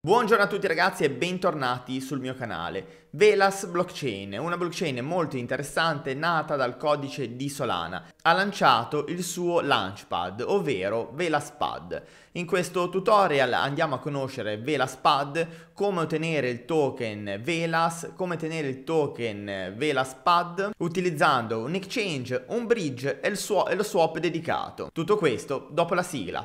Buongiorno a tutti ragazzi e bentornati sul mio canale. Velas Blockchain, una blockchain molto interessante nata dal codice di Solana, ha lanciato il suo launchpad, ovvero VelasPad. In questo tutorial andiamo a conoscere VelasPad, come ottenere il token Velas, come tenere il token VelasPad utilizzando un exchange, un bridge e, suo, e lo swap dedicato. Tutto questo dopo la sigla.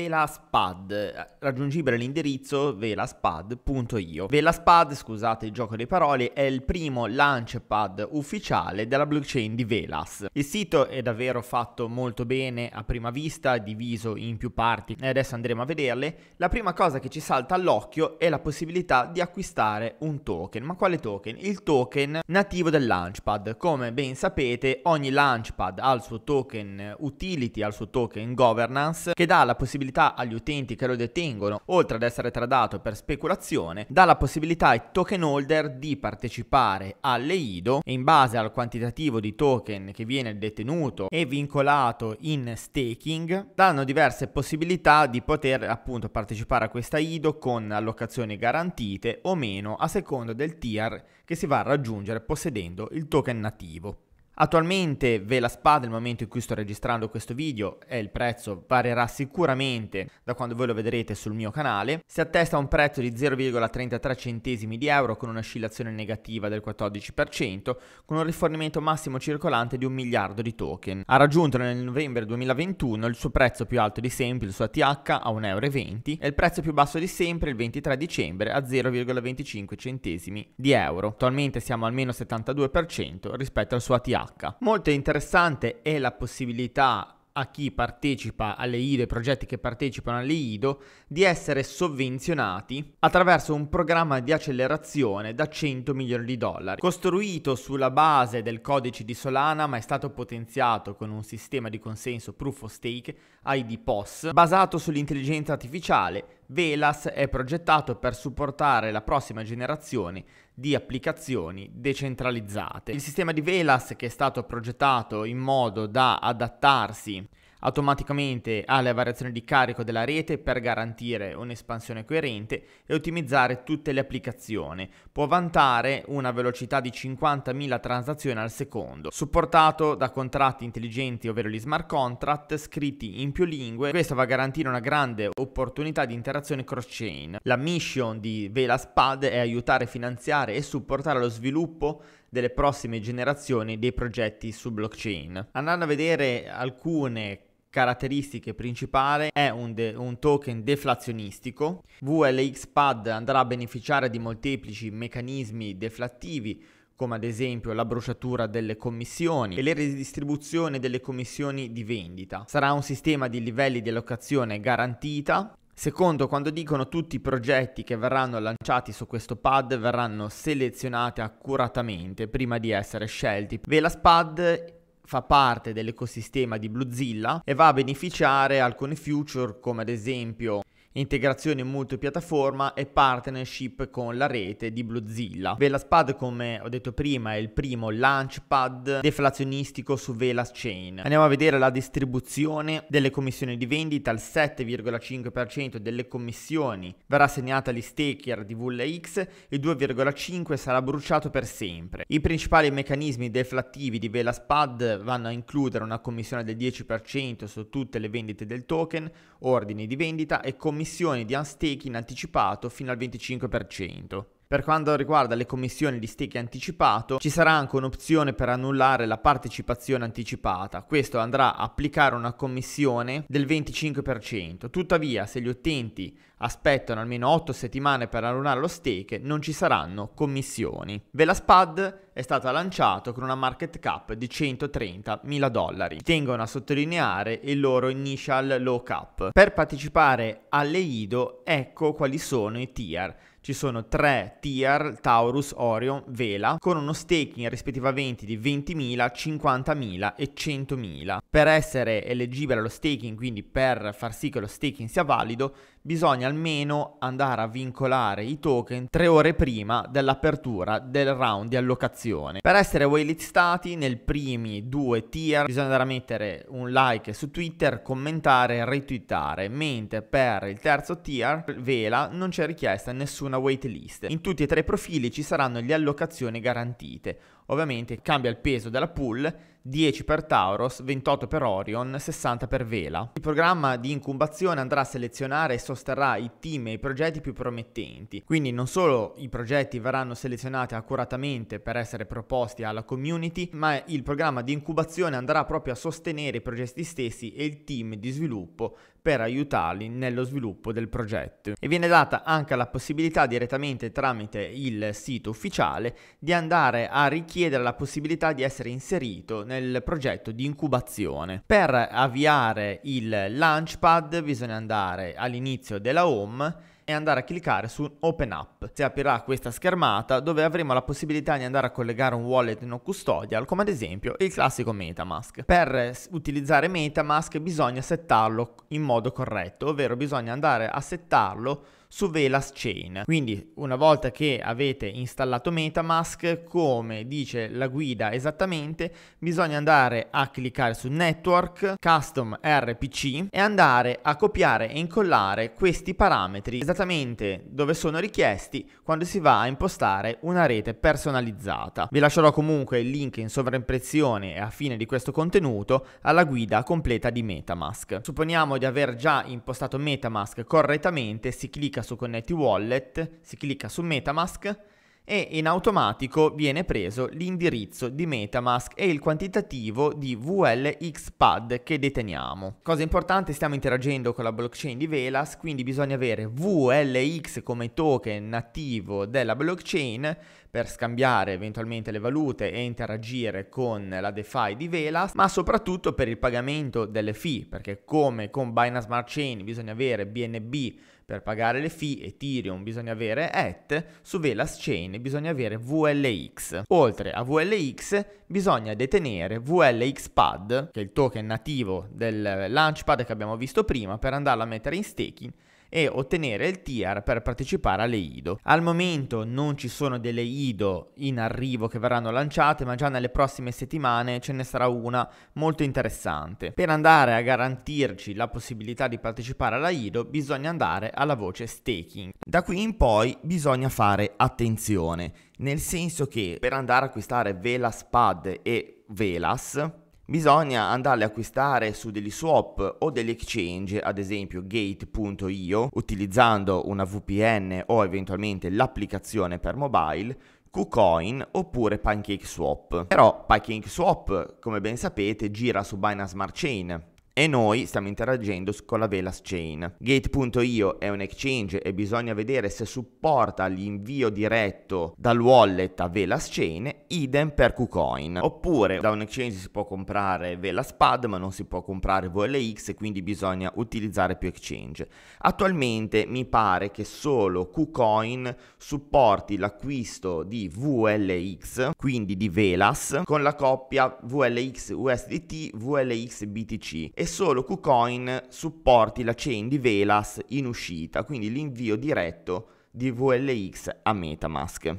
velaspad, raggiungibile all'indirizzo velaspad.io. Velaspad, scusate il gioco di parole, è il primo launchpad ufficiale della blockchain di Velas. Il sito è davvero fatto molto bene a prima vista, diviso in più parti e adesso andremo a vederle. La prima cosa che ci salta all'occhio è la possibilità di acquistare un token. Ma quale token? Il token nativo del launchpad. Come ben sapete ogni launchpad ha il suo token utility, ha il suo token governance che dà la possibilità possibilità agli utenti che lo detengono, oltre ad essere tradato per speculazione, dà la possibilità ai token holder di partecipare alle IDO e in base al quantitativo di token che viene detenuto e vincolato in staking, danno diverse possibilità di poter appunto partecipare a questa IDO con allocazioni garantite o meno a seconda del tier che si va a raggiungere possedendo il token nativo. Attualmente ve la spa nel momento in cui sto registrando questo video e il prezzo varierà sicuramente da quando voi lo vedrete sul mio canale, si attesta a un prezzo di 0,33 centesimi di euro con un'oscillazione negativa del 14%, con un rifornimento massimo circolante di un miliardo di token. Ha raggiunto nel novembre 2021 il suo prezzo più alto di sempre, il suo ATH, a 1,20 euro e il prezzo più basso di sempre il 23 dicembre a 0,25 centesimi di euro. Attualmente siamo almeno 72% rispetto al suo ATH PH. Molto interessante è la possibilità a chi partecipa alle IDO, ai progetti che partecipano alle IDO, di essere sovvenzionati attraverso un programma di accelerazione da 100 milioni di dollari, costruito sulla base del codice di Solana ma è stato potenziato con un sistema di consenso proof of stake, ID POS, basato sull'intelligenza artificiale Velas è progettato per supportare la prossima generazione di applicazioni decentralizzate. Il sistema di Velas, che è stato progettato in modo da adattarsi automaticamente alle variazioni di carico della rete per garantire un'espansione coerente e ottimizzare tutte le applicazioni. Può vantare una velocità di 50.000 transazioni al secondo, supportato da contratti intelligenti, ovvero gli smart contract, scritti in più lingue. Questo va a garantire una grande opportunità di interazione cross-chain. La mission di Velaspad è aiutare, finanziare e supportare lo sviluppo delle prossime generazioni dei progetti su blockchain. Andando a vedere alcune caratteristiche principali è un, de- un, token deflazionistico. VLX Pad andrà a beneficiare di molteplici meccanismi deflattivi come ad esempio la bruciatura delle commissioni e la ridistribuzione delle commissioni di vendita. Sarà un sistema di livelli di allocazione garantita. Secondo quando dicono tutti i progetti che verranno lanciati su questo pad verranno selezionati accuratamente prima di essere scelti. Velas Pad fa parte dell'ecosistema di Bluezilla e va a beneficiare alcune future come ad esempio integrazione multipiattaforma e partnership con la rete di Bluezilla. VelasPad, come ho detto prima, è il primo launchpad deflazionistico su VelasChain. Andiamo a vedere la distribuzione delle commissioni di vendita, il 7,5% delle commissioni verrà assegnata agli staker di VLX, il 2,5% sarà bruciato per sempre. I principali meccanismi deflattivi di VelasPad vanno a includere una commissione del 10% su tutte le vendite del token, ordini di vendita e commissioni commissioni di unstake in anticipato fino al 25%. Per quanto riguarda le commissioni di stake anticipato, ci sarà anche un'opzione per annullare la partecipazione anticipata. Questo andrà a applicare una commissione del 25%. Tuttavia, se gli utenti aspettano almeno 8 settimane per allunare lo stake, non ci saranno commissioni. Velaspad è stata lanciata con una market cap di 130 mila dollari. Tengono a sottolineare il loro initial low cap. Per partecipare alle IDO ecco quali sono i tier. Ci sono tre tier Taurus, Orion, Vela con uno staking rispettivamente di 20.000, 50.000 e 100.000. Per essere eleggibile allo staking, quindi per far sì che lo staking sia valido, bisogna almeno andare a vincolare i token tre ore prima dell'apertura del round di allocazione. Per essere waitlistati nei primi due tier bisogna andare a mettere un like su Twitter, commentare, e retweetare, mentre per il terzo tier, Vela, non c'è richiesta nessuna waitlist. In tutti e tre i profili ci saranno le allocazioni garantite Ovviamente cambia il peso della pool 10 per Tauros, 28 per Orion, 60 per Vela. Il programma di incubazione andrà a selezionare e sosterrà i team e i progetti più promettenti, quindi non solo i progetti verranno selezionati accuratamente per essere proposti alla community, ma il programma di incubazione andrà proprio a sostenere i progetti stessi e il team di sviluppo per aiutarli nello sviluppo del progetto e viene data anche la possibilità direttamente tramite il sito ufficiale di andare a richiedere la possibilità di essere inserito nel progetto di incubazione. Per avviare il launchpad bisogna andare all'inizio della home e andare a cliccare su Open Up. Si aprirà questa schermata dove avremo la possibilità di andare a collegare un wallet non custodial come ad esempio il classico Metamask. Per utilizzare Metamask bisogna settarlo in modo corretto, ovvero bisogna andare a settarlo su Velas Chain. Quindi una volta che avete installato Metamask, come dice la guida esattamente, bisogna andare a cliccare su Network, Custom RPC e andare a copiare e incollare questi parametri esattamente dove sono richiesti quando si va a impostare una rete personalizzata. Vi lascerò comunque il link in sovraimpressione e a fine di questo contenuto alla guida completa di Metamask. Supponiamo di aver già impostato Metamask correttamente, si clicca clicca su Connetti Wallet, si clicca su Metamask e in automatico viene preso l'indirizzo di Metamask e il quantitativo di VLXPAD che deteniamo. Cosa importante, stiamo interagendo con la blockchain di Velas, quindi bisogna avere VLX come token nativo della blockchain per scambiare eventualmente le valute e interagire con la DeFi di Velas, ma soprattutto per il pagamento delle fee, perché come con Binance Smart Chain bisogna avere BNB per pagare le fee, Ethereum bisogna avere ETH, su Velas Chain bisogna avere VLX. Oltre a VLX bisogna detenere VLX Pad, che è il token nativo del Launchpad che abbiamo visto prima, per andarlo a mettere in staking e ottenere il tier per partecipare alle IDO. Al momento non ci sono delle IDO in arrivo che verranno lanciate, ma già nelle prossime settimane ce ne sarà una molto interessante. Per andare a garantirci la possibilità di partecipare alla IDO bisogna andare alla voce staking. Da qui in poi bisogna fare attenzione, nel senso che per andare a acquistare Velas Pad e Velas bisogna andarle a acquistare su degli swap o degli exchange, ad esempio gate.io, utilizzando una VPN o eventualmente l'applicazione per mobile, KuCoin oppure PancakeSwap. Però PancakeSwap, come ben sapete, gira su Binance Smart Chain, e noi stiamo interagendo con la Velas Chain. Gate.io è un exchange e bisogna vedere se supporta l'invio diretto dal wallet a Velas Chain, idem per KuCoin. Oppure da un exchange si può comprare Velas Pad ma non si può comprare VLX quindi bisogna utilizzare più exchange. Attualmente mi pare che solo KuCoin supporti l'acquisto di VLX, quindi di Velas, con la coppia VLX USDT, VLX BTC e solo KuCoin supporti la chain di Velas in uscita, quindi l'invio diretto di VLX a Metamask.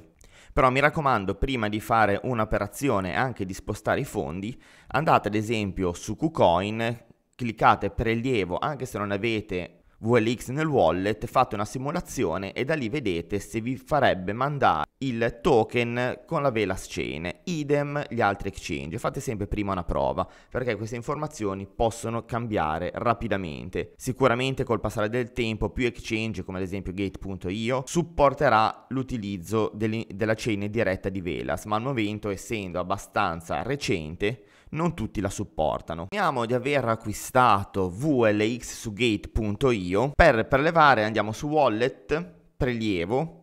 Però mi raccomando, prima di fare un'operazione anche di spostare i fondi, andate ad esempio su KuCoin, cliccate prelievo anche se non avete VLX nel wallet, fate una simulazione e da lì vedete se vi farebbe mandare il token con la Velas Chain, idem gli altri exchange. Fate sempre prima una prova perché queste informazioni possono cambiare rapidamente. Sicuramente col passare del tempo più exchange come ad esempio Gate.io supporterà l'utilizzo della chain diretta di Velas, ma al momento essendo abbastanza recente non tutti la supportano. Andiamo di aver acquistato VLX su Gate.io per prelevare andiamo su Wallet, prelievo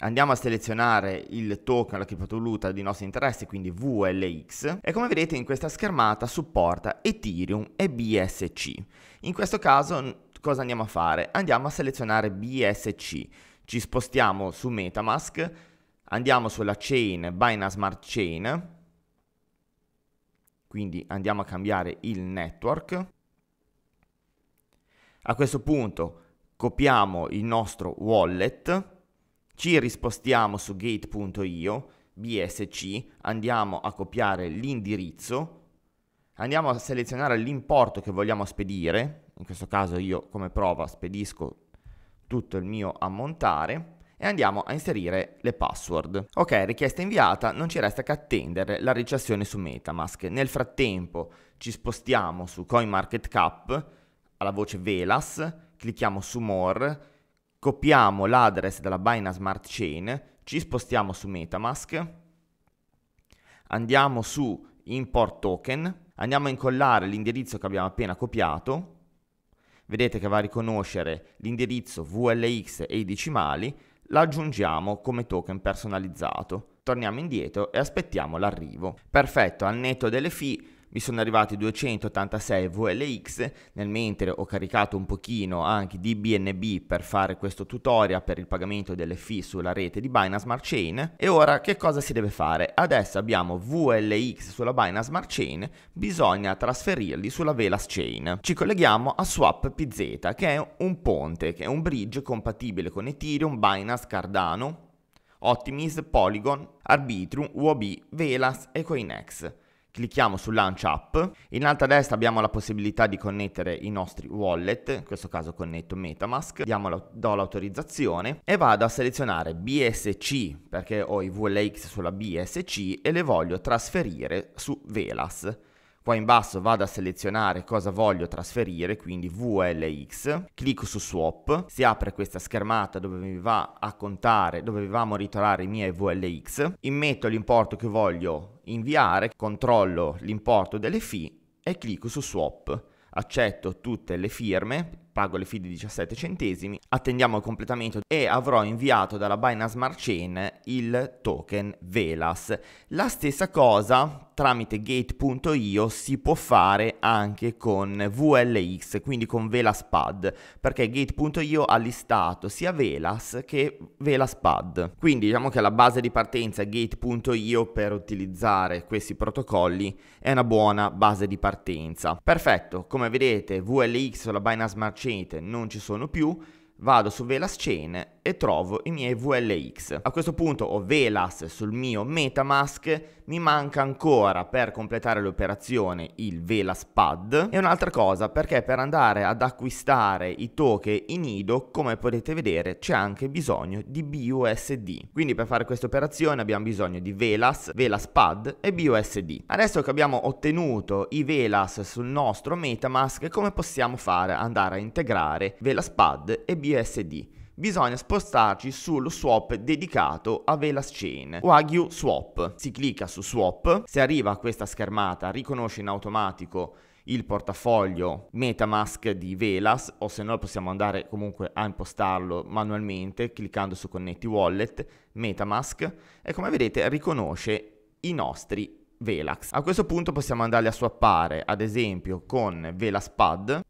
Andiamo a selezionare il token, la criptovaluta di nostro interesse, quindi VLX, e come vedete in questa schermata supporta Ethereum e BSC. In questo caso cosa andiamo a fare? Andiamo a selezionare BSC, ci spostiamo su Metamask, andiamo sulla chain Binance Smart Chain, quindi andiamo a cambiare il network. A questo punto copiamo il nostro wallet ci rispostiamo su gate.io, BSC, andiamo a copiare l'indirizzo, andiamo a selezionare l'importo che vogliamo spedire, in questo caso io come prova spedisco tutto il mio ammontare, e andiamo a inserire le password. Ok, richiesta inviata, non ci resta che attendere la ricezione su Metamask. Nel frattempo ci spostiamo su CoinMarketCap alla voce Velas, clicchiamo su More copiamo l'address della Binance Smart Chain, ci spostiamo su Metamask, andiamo su import token, andiamo a incollare l'indirizzo che abbiamo appena copiato, vedete che va a riconoscere l'indirizzo VLX e i decimali, l'aggiungiamo come token personalizzato. Torniamo indietro e aspettiamo l'arrivo. Perfetto, al netto delle fee mi sono arrivati 286 VLX, nel mentre ho caricato un pochino anche di BNB per fare questo tutorial per il pagamento delle fee sulla rete di Binance Smart Chain e ora che cosa si deve fare? Adesso abbiamo VLX sulla Binance Smart Chain, bisogna trasferirli sulla Velas Chain. Ci colleghiamo a Swap PZ che è un ponte, che è un bridge compatibile con Ethereum, Binance, Cardano, Optimism, Polygon, Arbitrum, UOB, Velas e Coinex. Clicchiamo su Launch App, in alto a destra abbiamo la possibilità di connettere i nostri wallet, in questo caso connetto Metamask, la, do l'autorizzazione e vado a selezionare BSC perché ho i VLX sulla BSC e le voglio trasferire su Velas. Poi in basso vado a selezionare cosa voglio trasferire, quindi VLX, clicco su Swap, si apre questa schermata dove mi va a contare, dove va a monitorare i miei VLX, immetto l'importo che voglio inviare, controllo l'importo delle fee e clicco su Swap. Accetto tutte le firme pago le fee di 17 centesimi, attendiamo il completamento e avrò inviato dalla Binance Smart Chain il token Velas. La stessa cosa tramite gate.io si può fare anche con VLX, quindi con VelasPad, perché gate.io ha listato sia Velas che VelasPad. Quindi diciamo che la base di partenza gate.io per utilizzare questi protocolli è una buona base di partenza. Perfetto, come vedete VLX o la Binance Smart Chain nascente non ci sono più vado su Velas Chain e trovo i miei VLX. A questo punto ho Velas sul mio Metamask, mi manca ancora per completare l'operazione il Velas Pad e un'altra cosa perché per andare ad acquistare i token in IDO come potete vedere c'è anche bisogno di BUSD. Quindi per fare questa operazione abbiamo bisogno di Velas, Velas Pad e BUSD. Adesso che abbiamo ottenuto i Velas sul nostro Metamask come possiamo fare? Andare a integrare Velas Pad e BUSD BSD bisogna spostarci sullo swap dedicato a Velas Chain, Wagyu Swap. Si clicca su Swap, se arriva a questa schermata riconosce in automatico il portafoglio Metamask di Velas o se no possiamo andare comunque a impostarlo manualmente cliccando su Connetti Wallet, Metamask e come vedete riconosce i nostri Velax. A questo punto possiamo andarli a swappare ad esempio con Velas Pad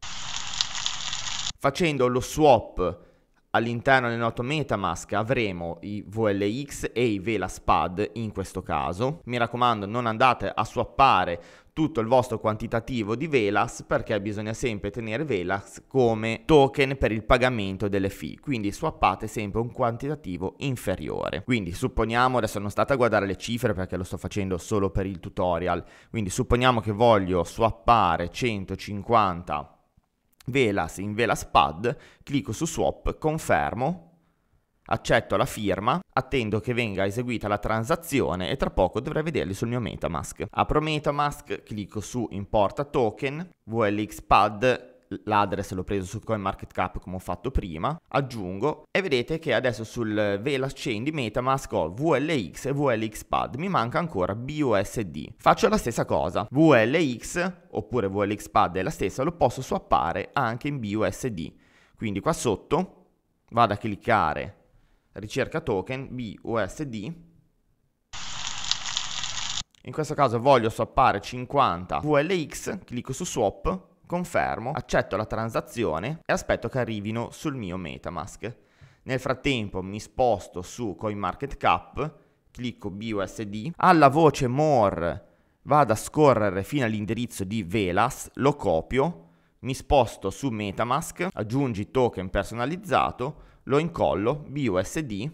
Facendo lo swap all'interno del noto Metamask avremo i VLX e i VelaSpad in questo caso. Mi raccomando non andate a swappare tutto il vostro quantitativo di Velas perché bisogna sempre tenere Velas come token per il pagamento delle fee, quindi swappate sempre un quantitativo inferiore. Quindi supponiamo, adesso non state a guardare le cifre perché lo sto facendo solo per il tutorial, quindi supponiamo che voglio swappare 150 Velas in Velas Pad, clicco su Swap, confermo, accetto la firma, attendo che venga eseguita la transazione e tra poco dovrei vederli sul mio Metamask. Apro Metamask, clicco su Importa Token, VLX Pad, l'address l'ho preso su CoinMarketCap come ho fatto prima, aggiungo e vedete che adesso sul Velas Chain di Metamask ho VLX e VLXPad, mi manca ancora BUSD. Faccio la stessa cosa, VLX oppure VLXPad è la stessa, lo posso swappare anche in BUSD. Quindi qua sotto vado a cliccare ricerca token BUSD in questo caso voglio swappare 50 VLX, clicco su swap Confermo, accetto la transazione e aspetto che arrivino sul mio Metamask. Nel frattempo mi sposto su CoinMarketCap, clicco BUSD, alla voce More vado a scorrere fino all'indirizzo di Velas, lo copio, mi sposto su Metamask, aggiungi token personalizzato, lo incollo, BUSD,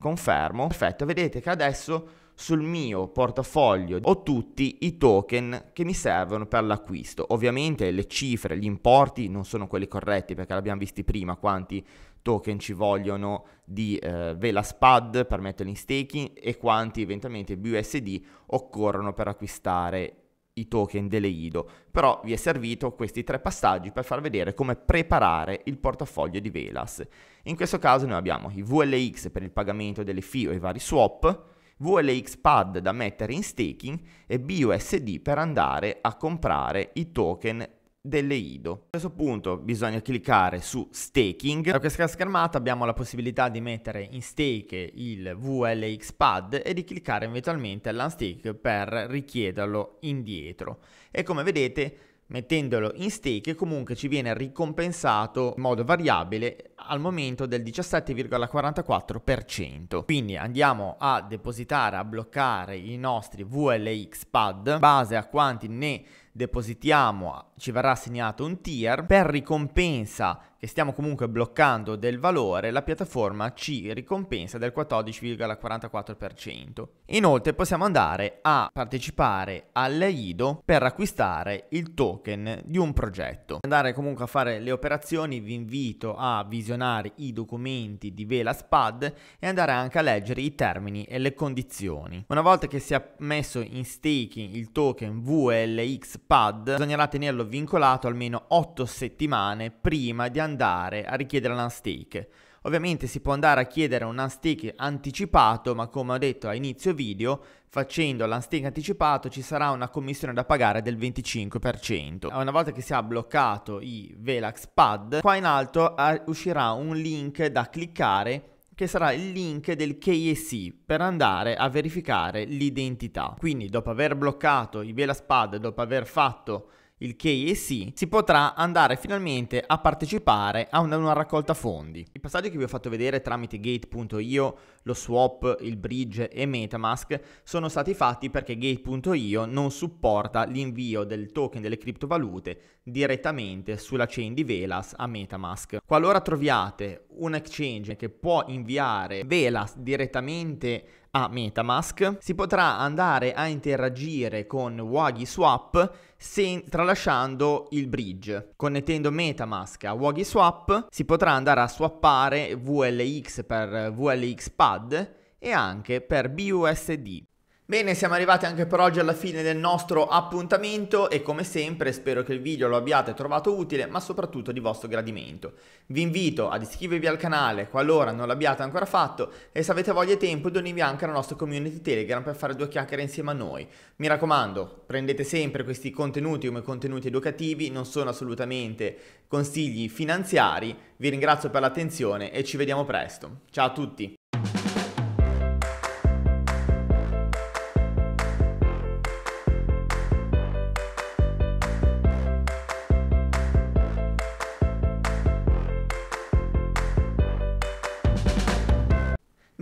confermo, perfetto, vedete che adesso sul mio portafoglio ho tutti i token che mi servono per l'acquisto. Ovviamente le cifre, gli importi non sono quelli corretti perché l'abbiamo visti prima quanti token ci vogliono di eh, Vela Spad per metterli in staking e quanti eventualmente BUSD occorrono per acquistare i token delle IDO, però vi è servito questi tre passaggi per far vedere come preparare il portafoglio di Velas. In questo caso noi abbiamo i VLX per il pagamento delle FI o i vari swap, VLX Pad da mettere in staking e BUSD per andare a comprare i token delle IDO. A questo punto bisogna cliccare su staking. Da questa schermata abbiamo la possibilità di mettere in stake il VLX pad e di cliccare eventualmente all'unstake per richiederlo indietro. E come vedete mettendolo in stake comunque ci viene ricompensato in modo variabile al momento del 17,44% quindi andiamo a depositare a bloccare i nostri VLX pad base a quanti ne depositiamo ci verrà assegnato un tier per ricompensa che stiamo comunque bloccando del valore, la piattaforma ci ricompensa del 14,44%. Inoltre possiamo andare a partecipare all'AIDO per acquistare il token di un progetto. Andare comunque a fare le operazioni vi invito a visionare i documenti di VelasPad e andare anche a leggere i termini e le condizioni. Una volta che si è messo in staking il token VLX Pad bisognerà tenerlo vincolato almeno 8 settimane prima di andare andare a richiedere un unstake. Ovviamente si può andare a chiedere un unstake anticipato, ma come ho detto a inizio video, facendo l'unstake anticipato ci sarà una commissione da pagare del 25%. Una volta che si ha bloccato i Velax Pad, qua in alto eh, uscirà un link da cliccare che sarà il link del KSI per andare a verificare l'identità. Quindi dopo aver bloccato i Velaspad, dopo aver fatto il KEC, si potrà andare finalmente a partecipare a una, una raccolta fondi. I passaggi che vi ho fatto vedere tramite gate.io, lo swap, il bridge e Metamask sono stati fatti perché gate.io non supporta l'invio del token delle criptovalute direttamente sulla chain di Velas a Metamask. Qualora troviate un exchange che può inviare Velas direttamente a Metamask, si potrà andare a interagire con WagiSwap se, tralasciando il bridge. Connettendo Metamask a WagiSwap si potrà andare a swappare VLX per VLX Pad e anche per BUSD. Bene, siamo arrivati anche per oggi alla fine del nostro appuntamento e come sempre spero che il video lo abbiate trovato utile ma soprattutto di vostro gradimento. Vi invito ad iscrivervi al canale qualora non l'abbiate ancora fatto e se avete voglia e tempo donivi anche alla nostra community Telegram per fare due chiacchiere insieme a noi. Mi raccomando, prendete sempre questi contenuti come contenuti educativi, non sono assolutamente consigli finanziari. Vi ringrazio per l'attenzione e ci vediamo presto. Ciao a tutti!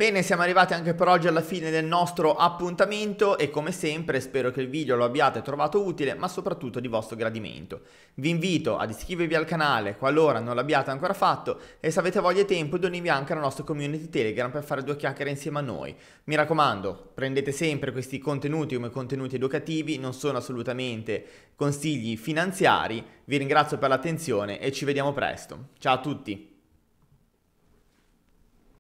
Bene, siamo arrivati anche per oggi alla fine del nostro appuntamento e come sempre spero che il video lo abbiate trovato utile ma soprattutto di vostro gradimento. Vi invito ad iscrivervi al canale qualora non l'abbiate ancora fatto e se avete voglia e tempo donivi anche alla nostra community Telegram per fare due chiacchiere insieme a noi. Mi raccomando, prendete sempre questi contenuti come contenuti educativi, non sono assolutamente consigli finanziari. Vi ringrazio per l'attenzione e ci vediamo presto. Ciao a tutti!